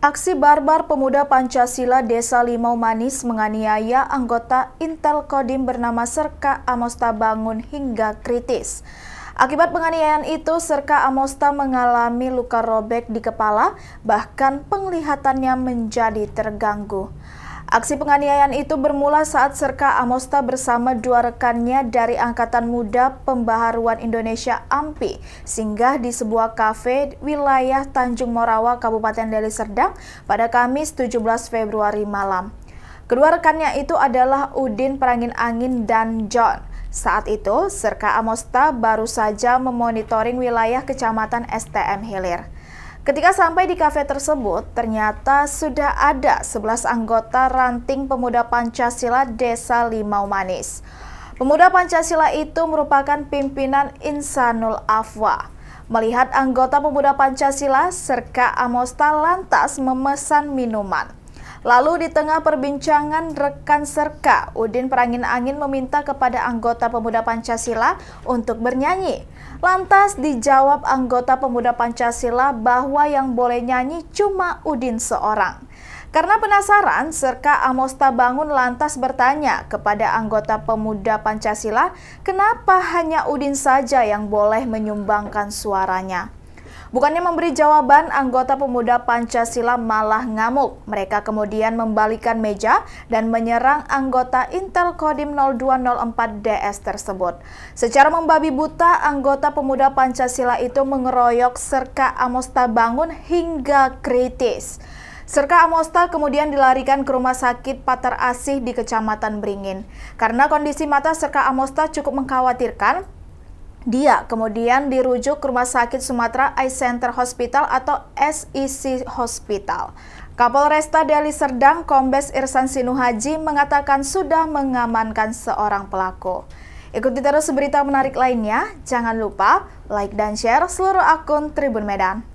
Aksi barbar pemuda Pancasila Desa Limau Manis menganiaya anggota Intel Kodim bernama Serka Amosta Bangun hingga kritis. Akibat penganiayaan itu, Serka Amosta mengalami luka robek di kepala, bahkan penglihatannya menjadi terganggu. Aksi penganiayaan itu bermula saat Serka Amosta bersama dua rekannya dari Angkatan Muda Pembaharuan Indonesia AMPI singgah di sebuah kafe wilayah Tanjung Morawa, Kabupaten Deli Serdang pada Kamis 17 Februari malam. Kedua rekannya itu adalah Udin Perangin Angin dan John. Saat itu, Serka Amosta baru saja memonitoring wilayah kecamatan STM Hilir. Ketika sampai di kafe tersebut, ternyata sudah ada 11 anggota ranting pemuda Pancasila Desa Limau Manis. Pemuda Pancasila itu merupakan pimpinan Insanul Afwa. Melihat anggota pemuda Pancasila, Serka Amosta lantas memesan minuman. Lalu di tengah perbincangan rekan serka, Udin Perangin-Angin meminta kepada anggota pemuda Pancasila untuk bernyanyi. Lantas dijawab anggota pemuda Pancasila bahwa yang boleh nyanyi cuma Udin seorang. Karena penasaran, Serka Amosta Bangun lantas bertanya kepada anggota pemuda Pancasila, kenapa hanya Udin saja yang boleh menyumbangkan suaranya. Bukannya memberi jawaban, anggota pemuda Pancasila malah ngamuk. Mereka kemudian membalikan meja dan menyerang anggota Intel Kodim 0204 DS tersebut. Secara membabi buta, anggota pemuda Pancasila itu mengeroyok Serka Amosta Bangun hingga kritis. Serka Amosta kemudian dilarikan ke rumah sakit Pater Asih di Kecamatan Beringin. Karena kondisi mata Serka Amosta cukup mengkhawatirkan, dia kemudian dirujuk ke Rumah Sakit Sumatera Eye Center Hospital atau SEC Hospital. Kapolresta Deli Serdang Kombes Irsan Sinuhaji mengatakan sudah mengamankan seorang pelaku. Ikuti terus berita menarik lainnya. Jangan lupa like dan share seluruh akun Tribun Medan.